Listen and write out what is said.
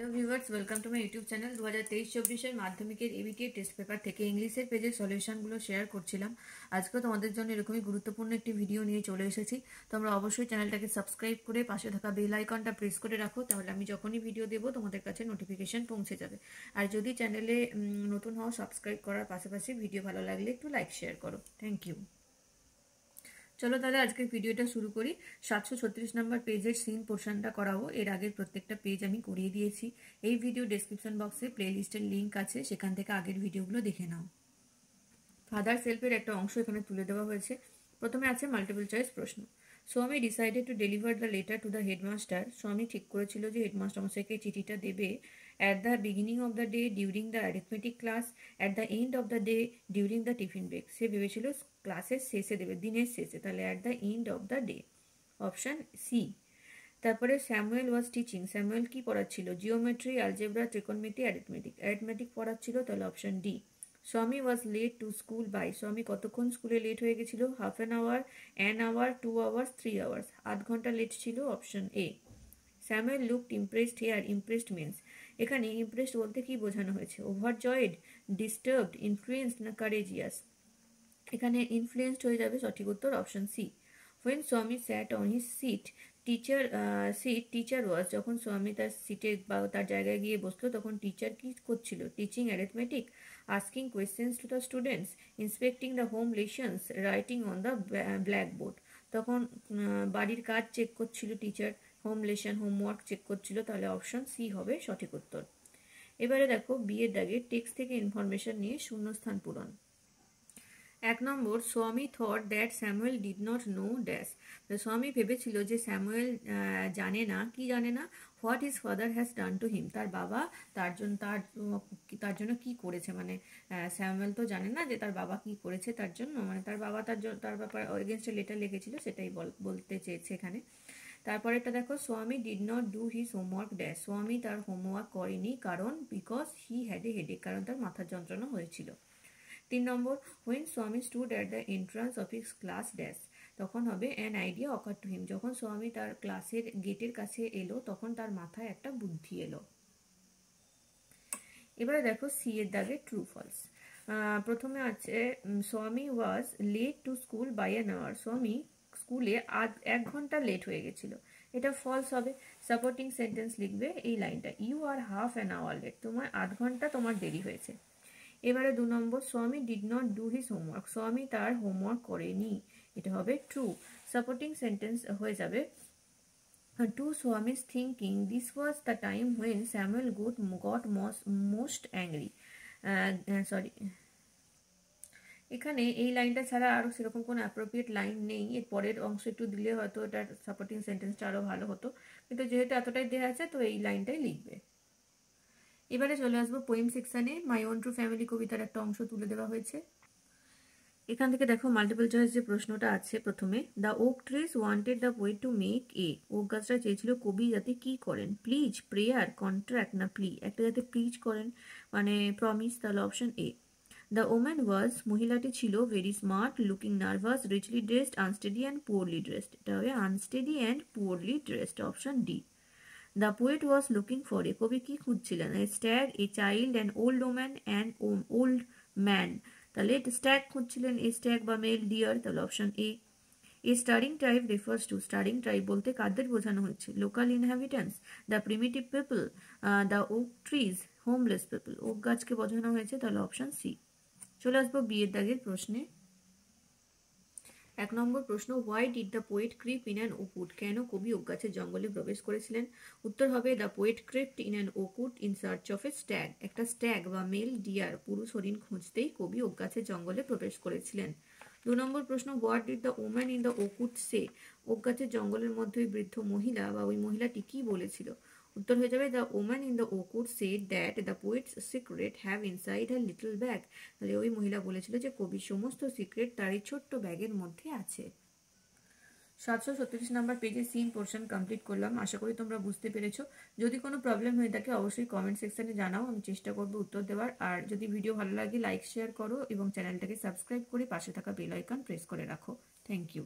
hello viewers welcome to my YouTube channel দু হাজার তেইশ চব্বিশের মাধ্যমিকের এবিকে টেস্ট পেপার থেকে ইংলিশের পেজের সলিউশনগুলো শেয়ার করছিলাম আজকেও তোমাদের জন্য এরকমই গুরুত্বপূর্ণ একটি ভিডিও নিয়ে চলে এসেছি তোমরা অবশ্যই চ্যানেলটাকে সাবস্ক্রাইব করে পাশে থাকা বেল আইকনটা প্রেস করে রাখো তাহলে আমি যখনই ভিডিও দেবো তোমাদের কাছে নোটিফিকেশান পৌঁছে যাবে আর যদি চ্যানেলে নতুন হও সাবস্ক্রাইব করার পাশাপাশি ভিডিও ভালো লাগলে একটু লাইক শেয়ার করো থ্যাংক ইউ চলো তাহলে আজকের ভিডিওটা শুরু করি সাতশো ছত্রিশ নম্বর পেজের সিন পোর্শনটা করাবো এর আগের প্রত্যেকটা পেজ আমি করিয়ে দিয়েছি এই ভিডিও ডেসক্রিপশন বক্সে প্লে লিস্টের লিঙ্ক আছে সেখান থেকে আগের ভিডিওগুলো দেখে নাও ফাদার সেলফের একটা অংশ এখানে তুলে দেওয়া হয়েছে প্রথমে আছে মাল্টিপল চয়েস প্রশ্ন Swami decided to deliver the letter to the headmaster Swami ঠিক করেছিল যে হেডমাস্টার মশাইকে চিঠিটা দেবে at the beginning of the day during the arithmetic class at the end of the day during the tiffin break সে ভেবেছিল ক্লাসের শেষে দেবে দিনের শেষে তাহলে at the end of the day option C তারপরে স্যামুয়েল ওয়াজ টিচিং স্যামুয়েল কি পড়াচ্ছিল geometry algebra trigonometry arithmetic arithmetic পড়াচ্ছিল তাহলে option D Swami was late to school by Swami কতক্ষণ স্কুলে লেট হয়ে গেছিল half an hour an hour two hours three hours আধ ঘন্টা লেট ছিল option A Samuel looked impressed here impressed means এখানে ইমপ্রেসড বলতে কি বোঝানো হয়েছে ওভারজয়েড ডিস্টার্বড ইনফ্লুয়েন্স না কারেজিয়াস এখানে ইনফ্লুয়েসড হয়ে যাবে সঠিক উত্তর option C when Swami sat on his seat teacher seat teacher was যখন স্বামী তার সিটে বা তার জায়গায় গিয়ে বসলো তখন টিচার কি করছিল teaching arithmetic asking questions to the students inspecting the home lessons writing on the blackboard তখন বাড়ির কাজ চেক করছিল teacher home lesson homework check করছিল তাহলে অপশন সি হবে সঠিক উত্তর এবারে দেখো বিয়ের দাগে টেক্সট থেকে ইনফরমেশন নিয়ে শূন্যস্থান পূরণ এক নম্বর Swami thought that Samuel did not know dash Swami ভেবেছিল যে স্যামুয়েল জানে না কি জানে না what is father has done to him তার বাবা তার জন্য তার তার জন্য কি করেছে মানে স্যামুয়েল তো জানে না যে তার বাবা কি করেছে তার জন্য মানে তার বাবা তার তার ব্যাপার অগেনস্টে লেটার লিখেছিল সেটাই বলতে চেয়েছে এখানে একটা দেখো Swami did not do his homework dash Swami তার হোমওয়ার্ক করেনি কারণ because he had a headache কারণ তার মাথার যন্ত্রণা হয়েছিল তিন নম্বর when Swami stood at the entrance of his class dash তখন হবে an idea occur to him যখন স্বামী তার ক্লাসের গেটের কাছে এলো তখন তার মাথায় একটা বুদ্ধি এলো এবারে দেখো সি এর দাগে ট্রু ফলস প্রথমে আছে Swami was late to school by an hour Swami স্কুলে আধ এক ঘন্টা লেট হয়ে গেছিল এটা ফলস হবে সাপোর্টিং সেন্টেন্স লিখবে এই লাইনটা you are half an hour late তোমার আধ ঘন্টা তোমার দেরি হয়েছে এবারে দু নম্বর Swami did not do his homework Swami তার হোমওয়ার্ক করেনি এটা হবে ট্রু সাপোর্টিং সেন্টেন্স হয়ে যাবে to Swami's thinking this was the time when Samuel good got most angry sorry এখানে এই লাইনটা ছাড়া আরও সেরকম কোনো অ্যাপ্রোপ্রিয়েট লাইন নেই এর পরের অংশ একটু দিলে হয়তো এটা সাপোর্টিং সেন্টেন্সটা আরও ভালো হতো কিন্তু যেহেতু এতটাই দেওয়া আছে তো এই লাইনটাই লিখবে এবারে চলে আসবো পোয়েম সেকশানে মাই ওয়ান টু ফ্যামিলি কবিতার একটা অংশ তুলে দেওয়া হয়েছে এখান থেকে দেখো মাল্টিপল চয়েস যে প্রশ্নটা আছে প্রথমে the oak trees wanted the way to make a oak গাছটা চেয়েছিল কবি যাতে কি করেন প্লিজ প্রেয়ার কন্ট্রাক্ট না প্লি একটা যাতে প্লিজ করেন মানে প্রমিস তাহলে option A the woman was মহিলাটি ছিল very smart looking nervous richly dressed unsteady and poorly dressed এটা হবে unsteady and poorly dressed option D the poet was looking for a কবি কি খুঁজছিলেন stag a child and old woman and old man তাহলে stag খুঁজছিলেন a stag বা male deer তাহলে option A A staring tribe refers to staring tribe বলতে কাদের বোঝানো হয়েছে local inhabitants the primitive people the oak trees homeless people oak গাছকে বোঝানো হয়েছে তাহলে অপশন সি চলে আসবো বিয়ের দাগের প্রশ্নে এক নম্বর প্রশ্ন why did the poet creep in an oakwood কেন কবি গাছের জঙ্গলে প্রবেশ করেছিলেন উত্তর হবে the poet crept in an oakwood in search of a stag একটা স্ট্যাগ বা মেল ডিয়ার পুরুষ হরিণ খুঁজতেই কবি গাছের জঙ্গলে প্রবেশ করেছিলেন দু নম্বর প্রশ্ন what did the woman in the oakwood সে গাছের জঙ্গলের মধ্যে ওই বৃদ্ধ মহিলা বা ওই মহিলাটি কী বলেছিল উত্তর হয়ে যাবে the woman in the oakwood said that the poet's secret have inside her little bag তাহলে ওই মহিলা বলেছিল যে কবির সমস্ত সিক্রেট তার এই ছোট্ট ব্যাগের মধ্যে আছে সাতশো সত্রিশ নাম্বার পেজে সিন পোর্শন কমপ্লিট করলাম আশা করি তোমরা বুঝতে পেরেছো যদি কোনো প্রবলেম হয়ে থাকে অবশ্যই কমেন্ট সেকশানে জানাও আমি চেষ্টা করব উত্তর দেওয়ার আর যদি ভিডিও ভালো লাগে লাইক শেয়ার করো এবং চ্যানেলটাকে সাবস্ক্রাইব করে পাশে থাকা বেল আইকন প্রেস করে রাখো থ্যাংক ইউ